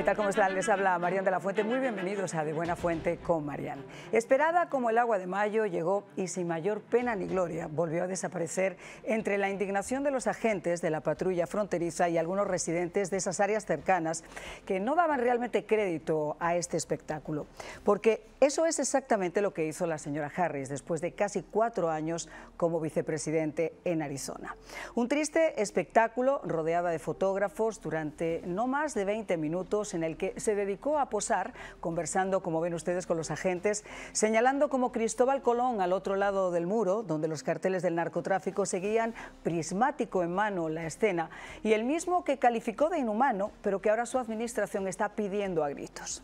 ¿Qué tal? ¿Cómo están? Les habla Marian de la Fuente. Muy bienvenidos a De Buena Fuente con Marian. Esperada como el agua de mayo, llegó y sin mayor pena ni gloria volvió a desaparecer entre la indignación de los agentes de la patrulla fronteriza y algunos residentes de esas áreas cercanas que no daban realmente crédito a este espectáculo. Porque eso es exactamente lo que hizo la señora Harris después de casi cuatro años como vicepresidente en Arizona. Un triste espectáculo rodeada de fotógrafos durante no más de 20 minutos en el que se dedicó a posar, conversando, como ven ustedes, con los agentes, señalando como Cristóbal Colón al otro lado del muro, donde los carteles del narcotráfico seguían prismático en mano la escena, y el mismo que calificó de inhumano, pero que ahora su administración está pidiendo a gritos.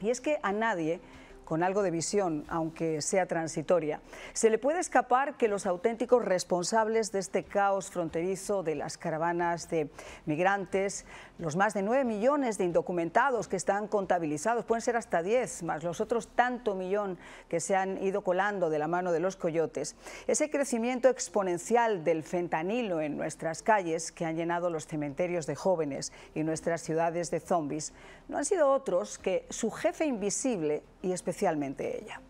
Y es que a nadie con algo de visión, aunque sea transitoria. Se le puede escapar que los auténticos responsables de este caos fronterizo de las caravanas de migrantes, los más de 9 millones de indocumentados que están contabilizados, pueden ser hasta 10, más los otros tanto millón que se han ido colando de la mano de los coyotes. Ese crecimiento exponencial del fentanilo en nuestras calles que han llenado los cementerios de jóvenes y nuestras ciudades de zombies no han sido otros que su jefe invisible y especialmente ella.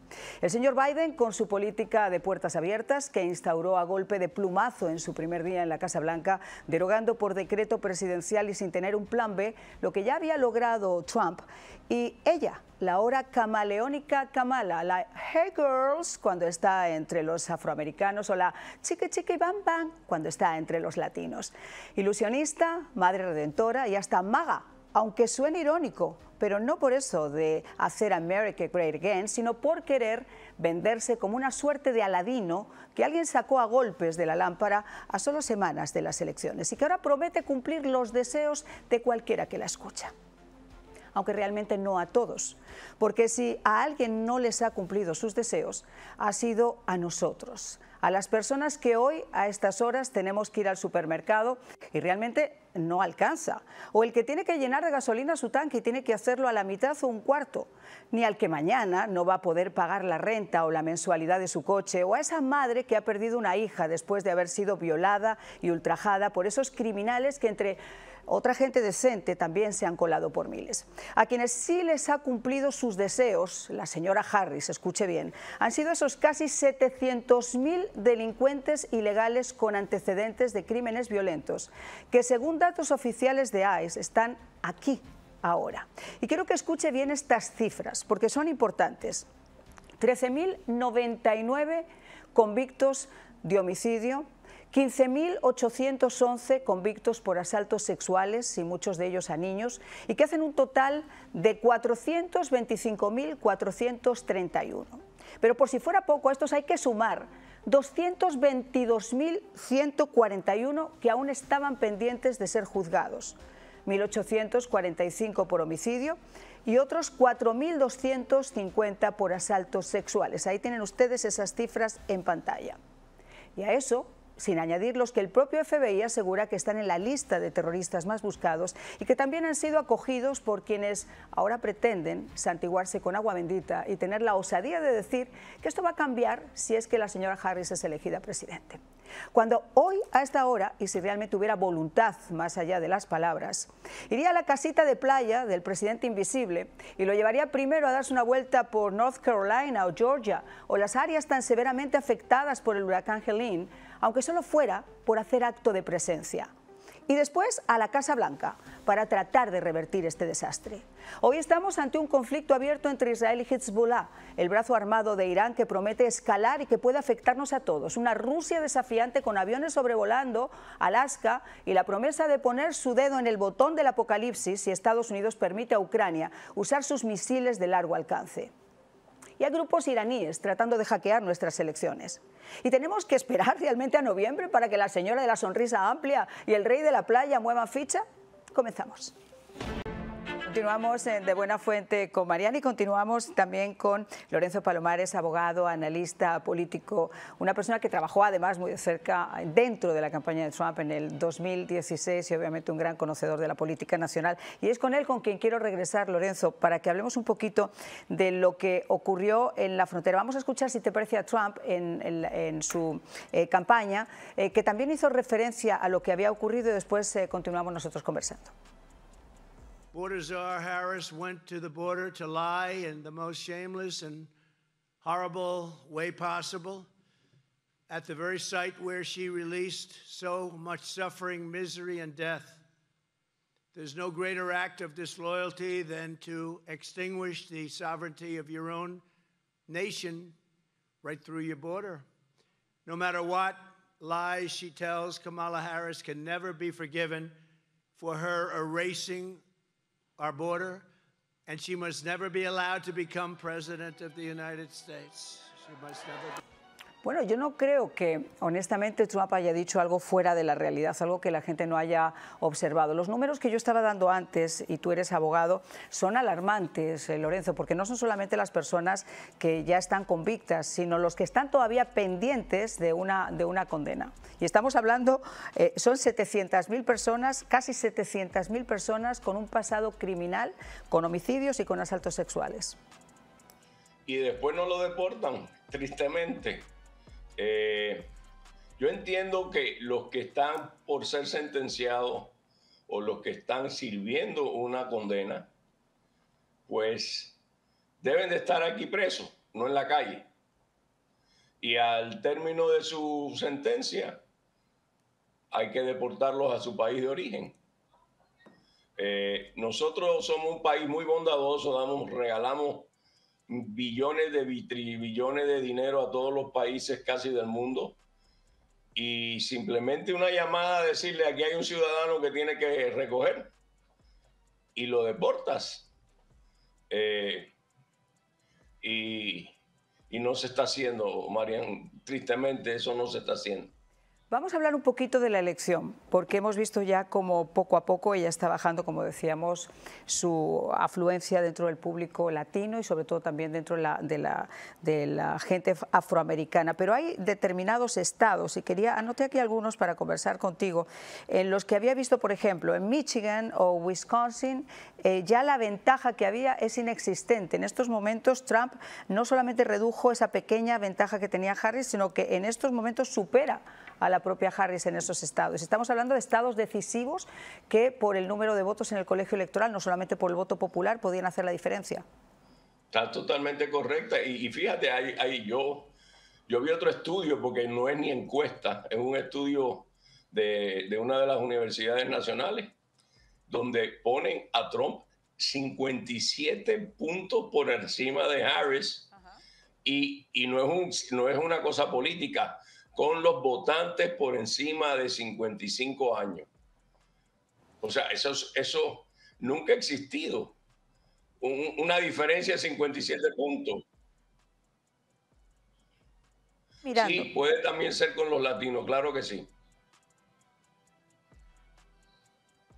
El señor Biden, con su política de puertas abiertas, que instauró a golpe de plumazo en su primer día en la Casa Blanca, derogando por decreto presidencial y sin tener un plan B lo que ya había logrado Trump, y ella, la hora camaleónica Kamala, la Hey Girls cuando está entre los afroamericanos o la Chiqui Chiqui Bam Bam cuando está entre los latinos. Ilusionista, madre redentora y hasta maga aunque suene irónico, pero no por eso de hacer America Great Again, sino por querer venderse como una suerte de aladino que alguien sacó a golpes de la lámpara a solo semanas de las elecciones y que ahora promete cumplir los deseos de cualquiera que la escucha aunque realmente no a todos. Porque si a alguien no les ha cumplido sus deseos, ha sido a nosotros, a las personas que hoy a estas horas tenemos que ir al supermercado y realmente no alcanza. O el que tiene que llenar de gasolina su tanque y tiene que hacerlo a la mitad o un cuarto. Ni al que mañana no va a poder pagar la renta o la mensualidad de su coche. O a esa madre que ha perdido una hija después de haber sido violada y ultrajada por esos criminales que entre otra gente decente también se han colado por miles. A quienes sí les ha cumplido sus deseos, la señora Harris, escuche bien, han sido esos casi 700.000 delincuentes ilegales con antecedentes de crímenes violentos, que según datos oficiales de ICE están aquí ahora. Y quiero que escuche bien estas cifras, porque son importantes. 13.099 convictos de homicidio, 15.811 convictos por asaltos sexuales, y muchos de ellos a niños, y que hacen un total de 425.431. Pero por si fuera poco, a estos hay que sumar 222.141 que aún estaban pendientes de ser juzgados, 1.845 por homicidio y otros 4.250 por asaltos sexuales. Ahí tienen ustedes esas cifras en pantalla. Y a eso sin añadir los que el propio FBI asegura que están en la lista de terroristas más buscados y que también han sido acogidos por quienes ahora pretenden santiguarse con agua bendita y tener la osadía de decir que esto va a cambiar si es que la señora Harris es elegida presidente. Cuando hoy a esta hora, y si realmente hubiera voluntad más allá de las palabras, iría a la casita de playa del presidente invisible y lo llevaría primero a darse una vuelta por North Carolina o Georgia o las áreas tan severamente afectadas por el huracán Helene aunque solo fuera por hacer acto de presencia. Y después a la Casa Blanca para tratar de revertir este desastre. Hoy estamos ante un conflicto abierto entre Israel y Hezbollah, el brazo armado de Irán que promete escalar y que puede afectarnos a todos. Una Rusia desafiante con aviones sobrevolando Alaska y la promesa de poner su dedo en el botón del apocalipsis si Estados Unidos permite a Ucrania usar sus misiles de largo alcance y a grupos iraníes tratando de hackear nuestras elecciones. Y tenemos que esperar realmente a noviembre para que la señora de la sonrisa amplia y el rey de la playa muevan ficha. Comenzamos. Continuamos de Buena Fuente con Mariana y continuamos también con Lorenzo Palomares, abogado, analista político, una persona que trabajó además muy de cerca dentro de la campaña de Trump en el 2016 y obviamente un gran conocedor de la política nacional. Y es con él con quien quiero regresar, Lorenzo, para que hablemos un poquito de lo que ocurrió en la frontera. Vamos a escuchar, si te parece, a Trump en, su eh, campaña, eh, que también hizo referencia a lo que había ocurrido y después eh, continuamos nosotros conversando. Border czar Harris went to the border to lie in the most shameless and horrible way possible at the very site where she released so much suffering, misery, and death. There's no greater act of disloyalty than to extinguish the sovereignty of your own nation right through your border. No matter what lies she tells, Kamala Harris can never be forgiven for her erasing our border, and she must never be allowed to become president of the United States. She must never be. Bueno, yo no creo que, honestamente, Trump haya dicho algo fuera de la realidad, algo que la gente no haya observado. Los números que yo estaba dando antes, y tú eres abogado, son alarmantes, eh, Lorenzo, porque no son solamente las personas que ya están convictas, sino los que están todavía pendientes de una, de una condena. Y estamos hablando, eh, son 700.000 personas, casi 700.000 personas con un pasado criminal, con homicidios y con asaltos sexuales. Y después no lo deportan, tristemente. Eh, yo entiendo que los que están por ser sentenciados o los que están sirviendo una condena, pues deben de estar aquí presos, no en la calle. Y al término de su sentencia, hay que deportarlos a su país de origen. Eh, nosotros somos un país muy bondadoso, damos, regalamos billones de billones de dinero a todos los países casi del mundo y simplemente una llamada a decirle aquí hay un ciudadano que tiene que recoger y lo deportas. Eh, y, y, no se está haciendo, Marian, tristemente eso no se está haciendo. Vamos a hablar un poquito de la elección, porque hemos visto ya como poco a poco ella está bajando, como decíamos, su afluencia dentro del público latino y sobre todo también dentro de la, de la, gente afroamericana. Pero hay determinados estados, y quería, anoté aquí algunos para conversar contigo, en los que había visto, por ejemplo, en Michigan o Wisconsin, eh, ya la ventaja que había es inexistente. En estos momentos Trump no solamente redujo esa pequeña ventaja que tenía Harris, sino que en estos momentos supera a la propia Harris en esos estados. Estamos hablando de estados decisivos que por el número de votos en el colegio electoral, no solamente por el voto popular, podían hacer la diferencia. Está totalmente correcta y, fíjate, ahí, yo, yo vi otro estudio, porque no es ni encuesta, es un estudio de, de una de las universidades nacionales, donde ponen a Trump 57 puntos por encima de Harris. Y, y, no, es un, no es una cosa política, con los votantes por encima de 55 años. O sea, eso, eso nunca ha existido. una diferencia de 57 puntos. Sí, puede también ser con los latinos, claro que sí.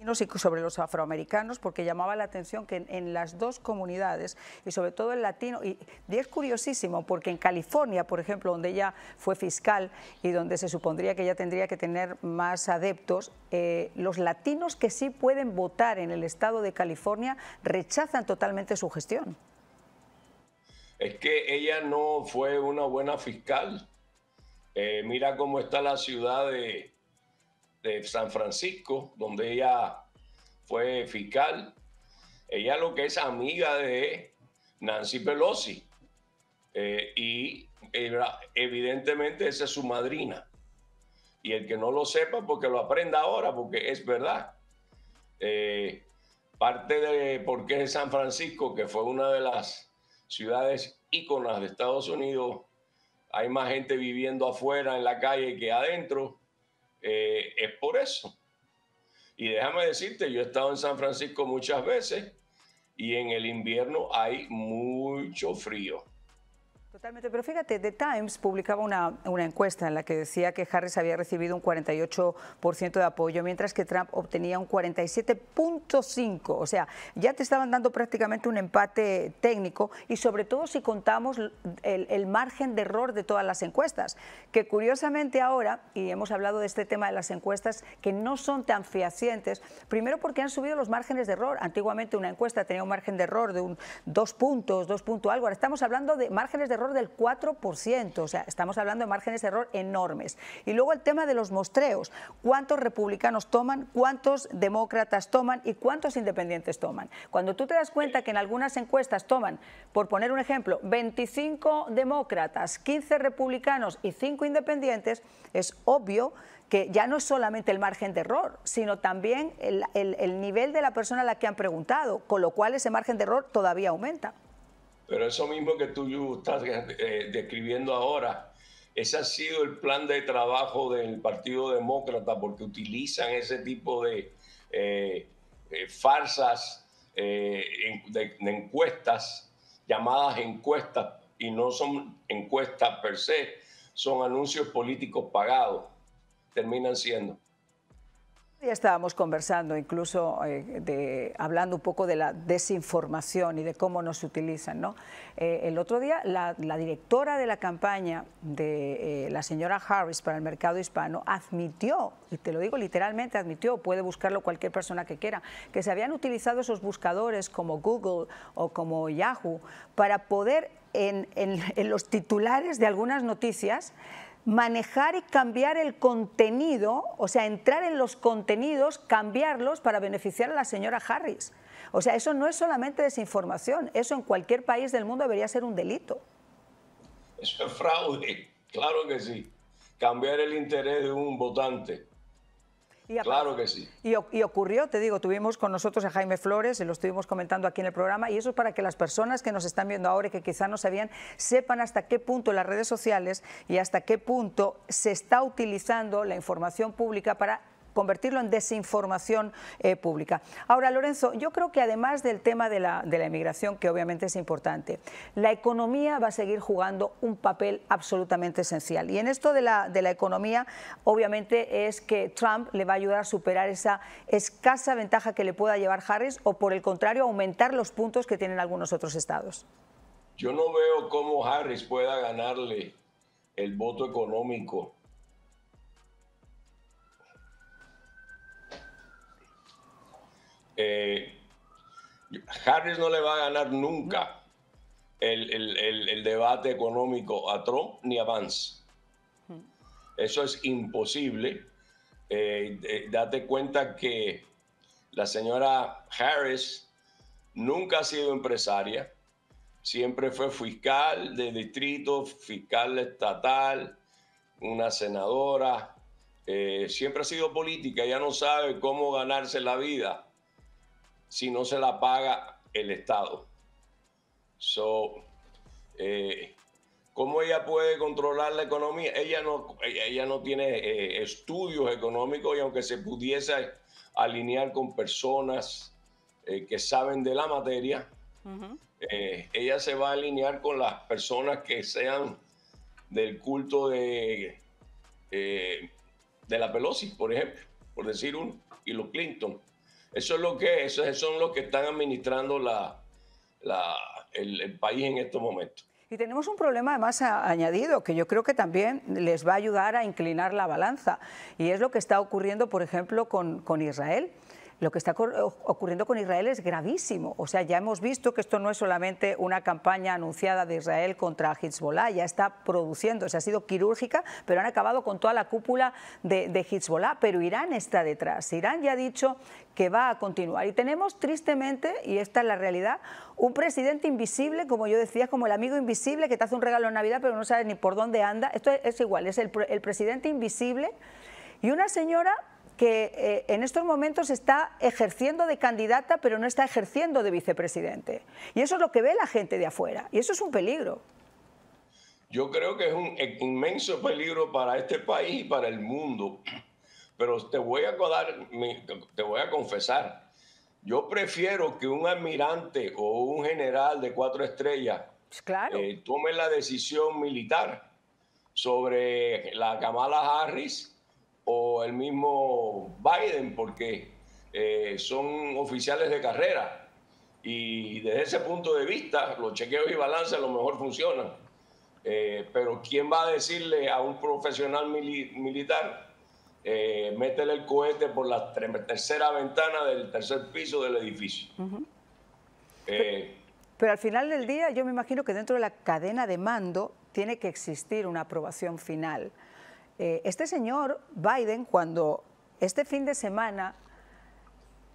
y sobre los afroamericanos, porque llamaba la atención que en, las dos comunidades, y sobre todo el latino, y, es curiosísimo, porque en California, por ejemplo, donde ella fue fiscal y donde se supondría que ella tendría que tener más adeptos, eh, los latinos que sí pueden votar en el estado de California rechazan totalmente su gestión. Es que ella no fue una buena fiscal. Eh, mira cómo está la ciudad de, de San Francisco, donde ella fue fiscal. Ella lo que es amiga de Nancy Pelosi. Eh, y evidentemente esa es su madrina. Y el que no lo sepa, porque pues lo aprenda ahora, porque es verdad. Eh, parte de por qué San Francisco, que fue una de las ciudades íconas de Estados Unidos, hay más gente viviendo afuera en la calle que adentro eh, es por eso. Y déjame decirte, yo he estado en San Francisco muchas veces y en el invierno hay mucho frío. Totalmente, pero fíjate, The Times publicaba una, encuesta en la que decía que Harris había recibido un 48% de apoyo, mientras que Trump obtenía un 47.5%. O sea, ya te estaban dando prácticamente un empate técnico y sobre todo si contamos el, margen de error de todas las encuestas, que curiosamente ahora, y hemos hablado de este tema de las encuestas, que no son tan fehacientes, primero porque han subido los márgenes de error. Antiguamente una encuesta tenía un margen de error de un, dos puntos, dos puntos algo. Ahora estamos hablando de márgenes de error del 4%, o sea, estamos hablando de márgenes de error enormes. Y luego el tema de los mostreos, cuántos republicanos toman, cuántos demócratas toman y cuántos independientes toman. Cuando tú te das cuenta que en algunas encuestas toman, por poner un ejemplo, 25 demócratas, 15 republicanos y 5 independientes, es obvio que ya no es solamente el margen de error, sino también el nivel de la persona a la que han preguntado, con lo cual ese margen de error todavía aumenta. Pero eso mismo que tú estás eh, describiendo ahora, ese ha sido el plan de trabajo del Partido Demócrata, porque utilizan ese tipo de eh, eh farsas eh, de encuestas, llamadas encuestas, y no son encuestas per se, son anuncios políticos pagados, terminan siendo. Ya estábamos conversando, incluso eh, de, hablando un poco de la desinformación y de cómo nos utilizan. Eh, el otro día, la, directora de la campaña de eh, la señora Harris para el mercado hispano admitió, y te lo digo literalmente, admitió, puede buscarlo cualquier persona que quiera, que se habían utilizado esos buscadores como Google o como Yahoo para poder en los titulares de algunas noticias manejar y cambiar el contenido, o sea, entrar en los contenidos, cambiarlos para beneficiar a la señora Harris. O sea, eso no es solamente desinformación, eso en cualquier país del mundo debería ser un delito. Eso es fraude, claro que sí. Cambiar el interés de un votante claro que sí. Y, ocurrió, te digo, tuvimos con nosotros a Jaime Flores, y lo estuvimos comentando aquí en el programa, y eso es para que las personas que nos están viendo ahora y que quizá no sabían, sepan hasta qué punto las redes sociales y hasta qué punto se está utilizando la información pública para convertirlo en desinformación eh, pública. Ahora, Lorenzo, yo creo que además del tema de la, de inmigración, que obviamente es importante, la economía va a seguir jugando un papel absolutamente esencial. Y en esto de de la economía, obviamente es que Trump le va a ayudar a superar esa escasa ventaja que le pueda llevar Harris o, por el contrario, aumentar los puntos que tienen algunos otros estados. Yo no veo cómo Harris pueda ganarle el voto económico Eh, Harris no le va a ganar nunca el, debate económico a Trump ni a Vance. Hmm. Eso es imposible. Eh, date cuenta que la señora Harris nunca ha sido empresaria, siempre fue fiscal de distrito, fiscal estatal, una senadora, eh, siempre ha sido política, ya no sabe cómo ganarse la vida si no se la paga el Estado. So, eh, ¿Cómo ella puede controlar la economía? Ella no, ella no tiene eh, estudios económicos y aunque se pudiese alinear con personas eh, que saben de la materia, ella se va a alinear con las personas que sean del culto de, de la Pelosi, por ejemplo, por decir uno, y los Clinton. Eso es lo que son los que están administrando la, el, país en estos momentos. Y tenemos un problema además añadido que yo creo que también les va a ayudar a inclinar la balanza y es lo que está ocurriendo, por ejemplo, con Israel lo que está ocurriendo con Israel es gravísimo. O sea, ya hemos visto que esto no es solamente una campaña anunciada de Israel contra Hezbollah, ya está produciendo, se ha sido quirúrgica, pero han acabado con toda la cúpula de, Hezbollah. Pero Irán está detrás. Irán ya ha dicho que va a continuar. Y tenemos tristemente, y esta es la realidad, un presidente invisible, como yo decía, como el amigo invisible que te hace un regalo en Navidad pero no sabes ni por dónde anda. Esto es, igual, es el, el presidente invisible y una señora que eh, en estos momentos está ejerciendo de candidata, pero no está ejerciendo de vicepresidente. Y eso es lo que ve la gente de afuera, y eso es un peligro. Yo creo que es un e-, inmenso peligro para este país y para el mundo. Pero te voy a, te voy a confesar, yo prefiero que un almirante o un general de cuatro estrellas pues eh, tome la decisión militar sobre la Kamala Harris o el mismo Biden, porque eh, son oficiales de carrera. Y desde ese punto de vista, los chequeos y balance a lo mejor funcionan. Eh, pero ¿quién va a decirle a un profesional militar, eh, métele el cohete por la tercera ventana del tercer piso del edificio? Eh, pero al final del día, yo me imagino que dentro de la cadena de mando tiene que existir una aprobación final eh, este señor Biden, cuando este fin de semana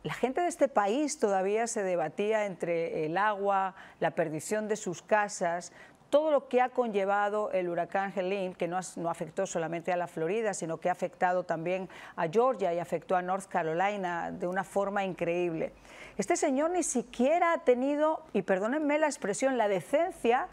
la gente de este país todavía se debatía entre el agua, la perdición de sus casas, todo lo que ha conllevado el huracán Helene, que no, no, afectó solamente a la Florida, sino que ha afectado también a Georgia y afectó a North Carolina de una forma increíble. Este señor ni siquiera ha tenido, y perdónenme la expresión, la decencia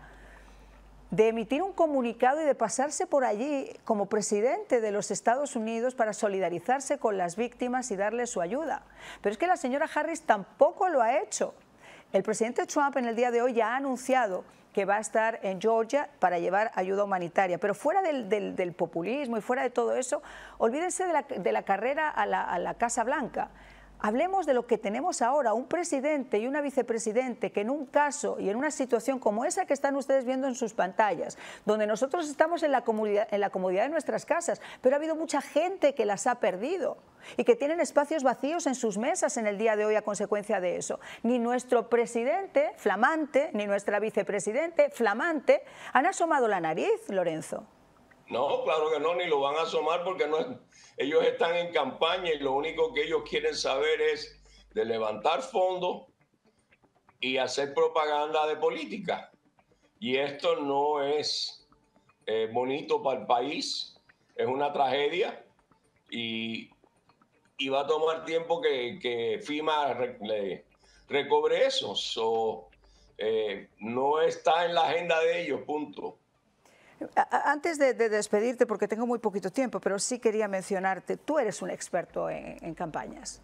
de emitir un comunicado y de pasarse por allí como presidente de los Estados Unidos para solidarizarse con las víctimas y darle su ayuda. Pero es que la señora Harris tampoco lo ha hecho. El presidente Trump en el día de hoy ya ha anunciado que va a estar en Georgia para llevar ayuda humanitaria. Pero fuera del, populismo y fuera de todo eso, olvídense de la, carrera a la Casa Blanca. Hablemos de lo que tenemos ahora, un presidente y una vicepresidente que en un caso y en una situación como esa que están ustedes viendo en sus pantallas, donde nosotros estamos en la, comodidad, de nuestras casas, pero ha habido mucha gente que las ha perdido y que tienen espacios vacíos en sus mesas en el día de hoy a consecuencia de eso. Ni nuestro presidente flamante, ni nuestra vicepresidente flamante han asomado la nariz, Lorenzo. No, claro que no, ni lo van a asomar porque no ellos están en campaña y lo único que ellos quieren saber es de levantar fondos y hacer propaganda de política. Y esto no es eh, bonito para el país, es una tragedia y, va a tomar tiempo que, que FIMA recobre eso. Eh, no está en la agenda de ellos, punto. Antes de, despedirte, porque tengo muy poquito tiempo, pero sí quería mencionarte, tú eres un experto en campañas.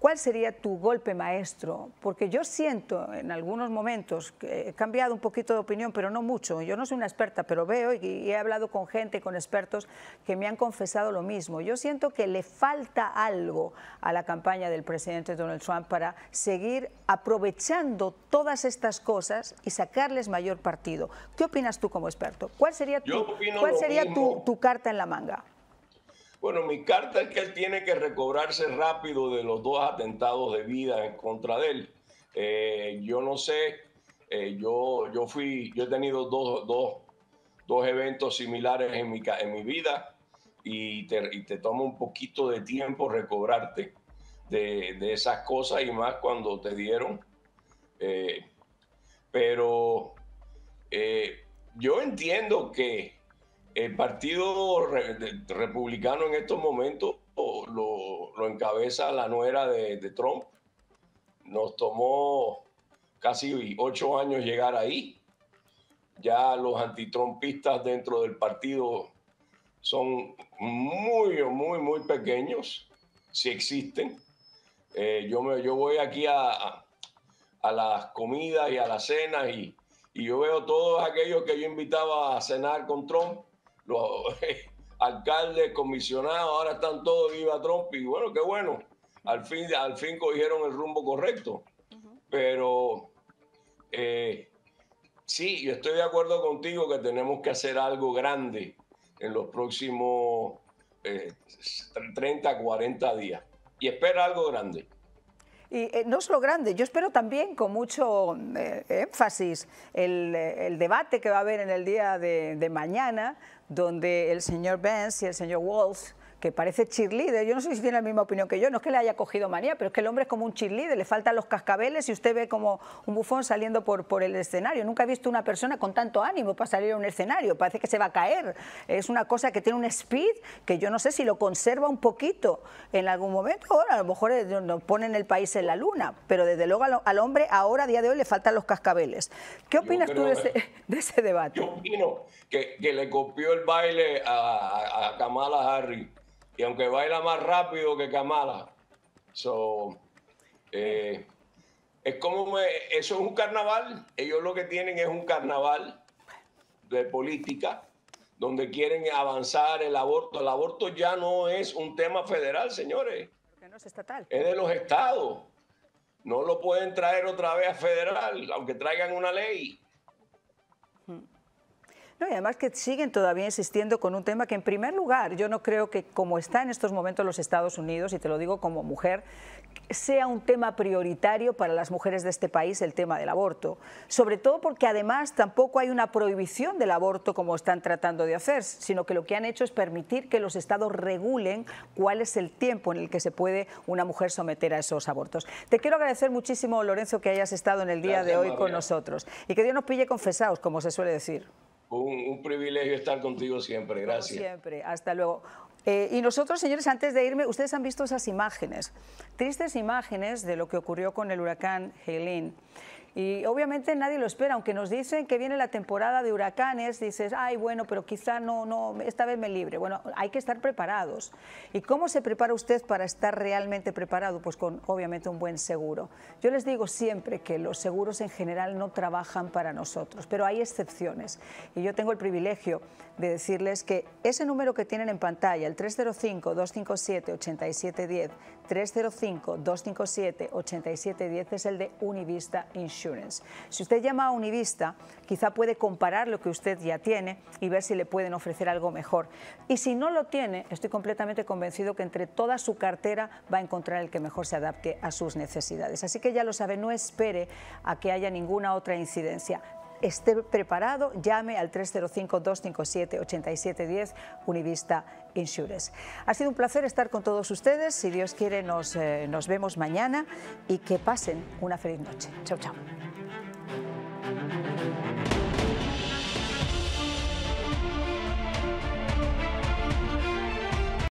¿Cuál sería tu golpe maestro? Porque yo siento en algunos momentos, he cambiado un poquito de opinión, pero no mucho. Yo no soy una experta, pero veo y he hablado con gente, con expertos que me han confesado lo mismo. Yo siento que le falta algo a la campaña del presidente Donald Trump para seguir aprovechando todas estas cosas y sacarles mayor partido. ¿Qué opinas tú como experto? ¿Cuál sería tu carta en la manga? Bueno, mi carta es que él tiene que recobrarse rápido de los dos atentados de vida en contra de él. Eh, yo no sé, eh, yo, yo fui, yo he tenido dos, dos, dos eventos similares en mi, en mi vida y te, y toma un poquito de tiempo recobrarte de, de esas cosas y más cuando te dieron. Eh, pero yo entiendo que el Partido Republicano en estos momentos lo, lo encabeza la nuera de, Trump. Nos tomó casi ocho años llegar ahí. Ya los antitrumpistas dentro del partido son muy, muy, muy pequeños, si existen. Eh, yo, me, yo voy aquí a, a las comidas y a las cenas y, y yo veo todos aquellos que yo invitaba a cenar con Trump los alcaldes, comisionados, ahora están todos viva Trump y bueno, qué bueno. Al fin, al fin cogieron el rumbo correcto. Pero eh, sí, yo estoy de acuerdo contigo que tenemos que hacer algo grande en los próximos 30, eh, 40 días. Y espera algo grande. Y no eh, no solo grande, yo espero también con mucho eh, énfasis el, eh, el, debate que va a haber en el día de, de mañana, donde el señor Benz y el señor Wolf que parece cheerleader. Yo no sé si tiene la misma opinión que yo, no es que le haya cogido manía, pero es que el hombre es como un cheerleader, le faltan los cascabeles y usted ve como un bufón saliendo por, por el escenario. Nunca he visto una persona con tanto ánimo para salir a un escenario, parece que se va a caer. Es una cosa que tiene un speed que yo no sé si lo conserva un poquito en algún momento, ahora a lo mejor eh, nos ponen el país en la luna, pero desde luego al, hombre ahora, a día de hoy, le faltan los cascabeles. ¿Qué opinas tú de ese, de ese, debate? Yo opino que, que, le copió el baile a, a Kamala Harris y aunque baila más rápido que Kamala. So, eh, es como eso es un carnaval. Ellos lo que tienen es un carnaval de política donde quieren avanzar el aborto. El aborto ya no es un tema federal, señores. no es estatal. Es de los estados. No lo pueden traer otra vez a federal, aunque traigan una ley. No, y además que siguen todavía insistiendo con un tema que en primer lugar yo no creo que como está en estos momentos los Estados Unidos, y te lo digo como mujer, sea un tema prioritario para las mujeres de este país el tema del aborto. Sobre todo porque además tampoco hay una prohibición del aborto como están tratando de hacer, sino que lo que han hecho es permitir que los estados regulen cuál es el tiempo en el que se puede una mujer someter a esos abortos. Te quiero agradecer muchísimo, Lorenzo, que hayas estado en el día de hoy con nosotros y que Dios nos pille confesados, como se suele decir. Un, privilegio estar contigo siempre, gracias. siempre, hasta luego. Eh, y nosotros, señores, antes de irme, ustedes han visto esas imágenes, tristes imágenes de lo que ocurrió con el huracán Helene. Y obviamente nadie lo espera, aunque nos dicen que viene la temporada de huracanes, dices, ay, bueno, pero quizá no, no, esta vez me libre. Bueno, hay que estar preparados. ¿Y cómo se prepara usted para estar realmente preparado? Pues con, obviamente, un buen seguro. Yo les digo siempre que los seguros en general no trabajan para nosotros, pero hay excepciones. Y yo tengo el privilegio de decirles que ese número que tienen en pantalla, el 305-257-8710, 305-257-8710, es el de Univista Insurance. Si usted llama a Univista, quizá puede comparar lo que usted ya tiene y ver si le pueden ofrecer algo mejor. Y si no lo tiene, estoy completamente convencido que entre toda su cartera va a encontrar el que mejor se adapte a sus necesidades. Así que ya lo sabe, no espere a que haya ninguna otra incidencia esté preparado, llame al 305-257-8710 Univista Insures. Ha sido un placer estar con todos ustedes. Si Dios quiere, nos, eh, nos vemos mañana y que pasen una feliz noche. Chao, chao.